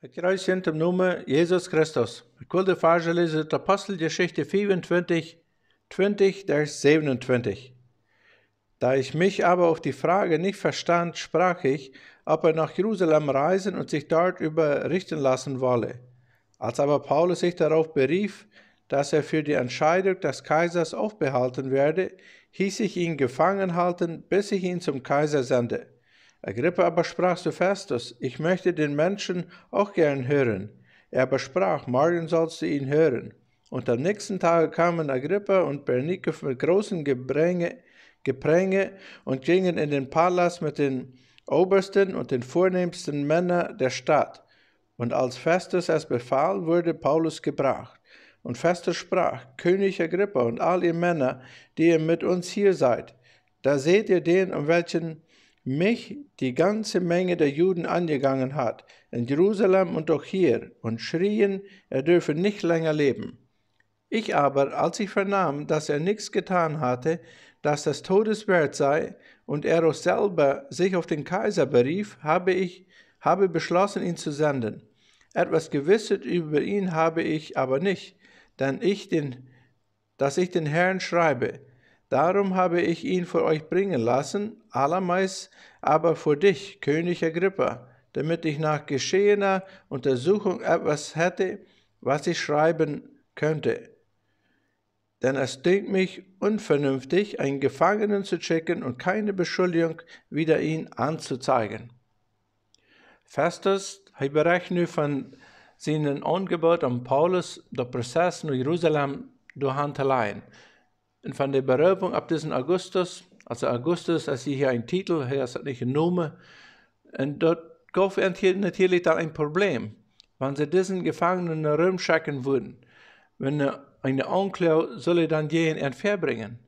Gekreuzigt sind im Namen Jesus Christus. Ich will die Verse lesen, Apostelgeschichte 24, 20, 27. Da ich mich aber auf die Frage nicht verstand, sprach ich, ob er nach Jerusalem reisen und sich dort überrichten lassen wolle. Als aber Paulus sich darauf berief, dass er für die Entscheidung des Kaisers aufbehalten werde, hieß ich ihn gefangen halten, bis ich ihn zum Kaiser sende. Agrippa aber sprach zu Festus, ich möchte den Menschen auch gern hören. Er aber sprach, morgen sollst du ihn hören. Und am nächsten Tag kamen Agrippa und Bernike mit großem Gebränge, Gepränge und gingen in den Palast mit den obersten und den vornehmsten Männern der Stadt. Und als Festus es befahl, wurde Paulus gebracht. Und Festus sprach, König Agrippa und all ihr Männer, die ihr mit uns hier seid, da seht ihr den, um welchen mich die ganze Menge der Juden angegangen hat, in Jerusalem und auch hier, und schrien, er dürfe nicht länger leben. Ich aber, als ich vernahm, dass er nichts getan hatte, dass das Todeswert sei, und er auch selber sich auf den Kaiser berief, habe ich habe beschlossen, ihn zu senden. Etwas Gewissheit über ihn habe ich aber nicht, denn ich den, dass ich den Herrn schreibe, Darum habe ich ihn vor euch bringen lassen, allermeist aber vor dich, König Agrippa, damit ich nach geschehener Untersuchung etwas hätte, was ich schreiben könnte. Denn es dünkt mich unvernünftig, einen Gefangenen zu schicken und keine Beschuldigung wider ihn anzuzeigen. Festus hat berechnet von seinem Angebot an Paulus, den Prozess in Jerusalem allein und von der Berufung ab diesem Augustus, also Augustus, das ist hier ein Titel, hier ist nicht ein Nummer. Und dort gab es natürlich dann ein Problem, wenn sie diesen Gefangenen schicken würden. Wenn eine Anklage soll dann jenen verbringen.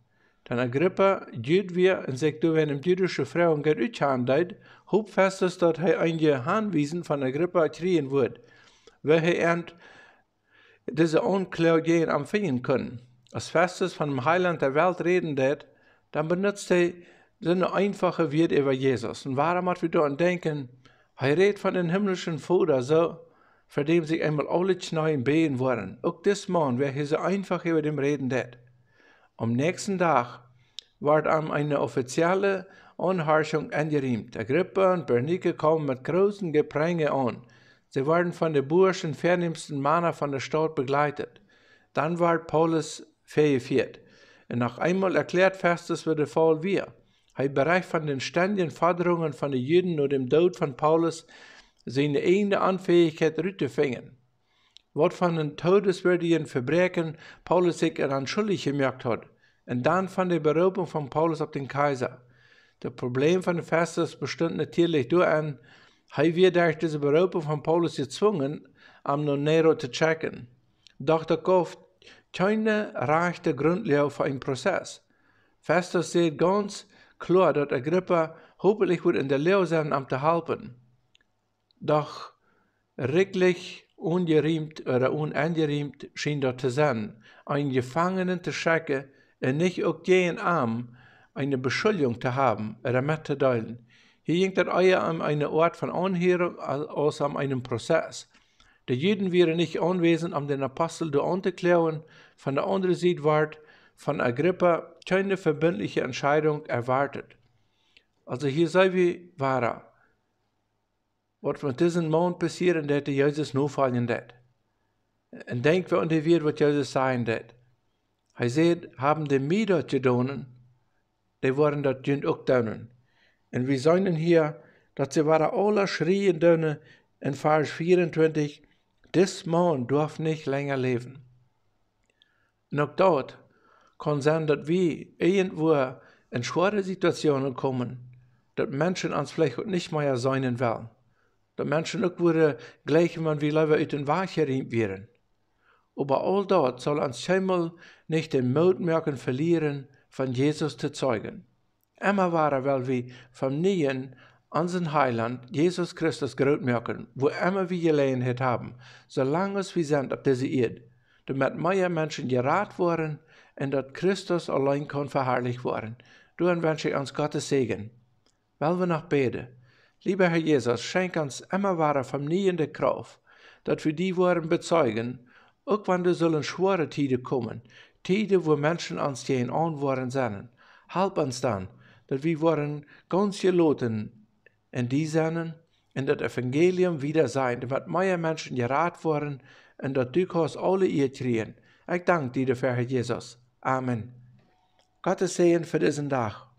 Dann Agrippa jüd wir und sagt, du, wenn eine jüdische Frau und geht handelt, hob fest, dass dort ein Handwiesen von Agrippa kriegen wird, welche er diese Anklage jenen empfehlen können als Festes von dem Heiland der Welt reden det, dann benutzt er so eine einfache Wort über Jesus. Und warum hat wir daran denken, er redet von den himmlischen Vater so, für dem sich einmal alle Schneien beten wollen. Auch das Mann, wer hier so einfach über dem reden wird. Am nächsten Tag ward am eine offizielle Anherrschung angeriemt. Agrippa und Bernike kamen mit großen Gepränge an. Sie wurden von den Burschen, vornehmsten Männer von der Stadt begleitet. Dann ward Paulus Vers 4. Und noch einmal erklärt Festus, wie der Fall wir. Hij bereich von den ständigen Forderungen von den Juden und dem Tod von Paulus seine eigene Anfähigkeit rüttefangen. Wort von den todeswürdigen Verbrechen Paulus sich an schuldig gemerkt hat, und dann von der Beraubung von Paulus auf den Kaiser. Das Problem von Festus bestand natürlich darin, hij wird durch diese Beraubung von Paulus gezwungen, am um Nero zu checken. Doch der Kopf keine rechte Grundlage für einen Prozess. Festus sieht ganz klar, dass Agrippa hoffentlich wird in der Lehre sein, am zu helfen. Doch reglich ungeriemt oder unangeriemt schien dort zu sein, einen Gefangenen zu schicken und nicht auch jeden Arm eine Beschuldigung zu haben oder mitzuteilen. Hier ging das eher an einen Ort von Anhörung als an einem Prozess. De Juden waren nicht anwesend, um den apostel de aan te klären. Van de andere zijde Agrippa keine verbindliche Entscheidung erwartet. Also hier sei wie wahrer. Was mit diesem Mond passieren, der hätte Jesus nur fallen det. Und denk wir an die wird, was Jesus sein wird. Er sagt, haben die mij dat gedonen, die waren dat auch ook Und wir we hier, dass sie waren alle schrien donen in Vers 24, Desmond durfte nicht länger leben. Noch dort kann sein, dass wir irgendwo in schwere Situationen kommen, dass Menschen uns vielleicht nicht mehr sein wollen. Dass Menschen auch würde gleich, wenn wir lieber aus den Weg wären. Aber all dort soll uns Himmel nicht den Mut merken verlieren, von Jesus zu zeugen. Immer war er, weil wir vom Nähen unseren Heiland, Jesus Christus, groot maken, wo immer wir gelegen haben, solange wir sind auf dieser Erde, damit mehr Menschen gerat worden und dass Christus allein kann verherrlicht worden. Darum wünsche ich uns Gottes Segen. Weil wir noch beten. Lieber Herr Jesus, schenk uns immer wahre verniehende Kraft, dass wir die Worte bezeugen, auch wenn du sollen schwere Tide kommen, Tide, wo Menschen uns gegen anworden sind. Halb uns dann, dass wir waren ganz geloten In die zinnen in dat evangelium wieder zijn, wat meer mensen geraad worden en dat du alle ihr trien. Ik dank die de verheer Jesus. Amen. Gottes zegen voor deze dag.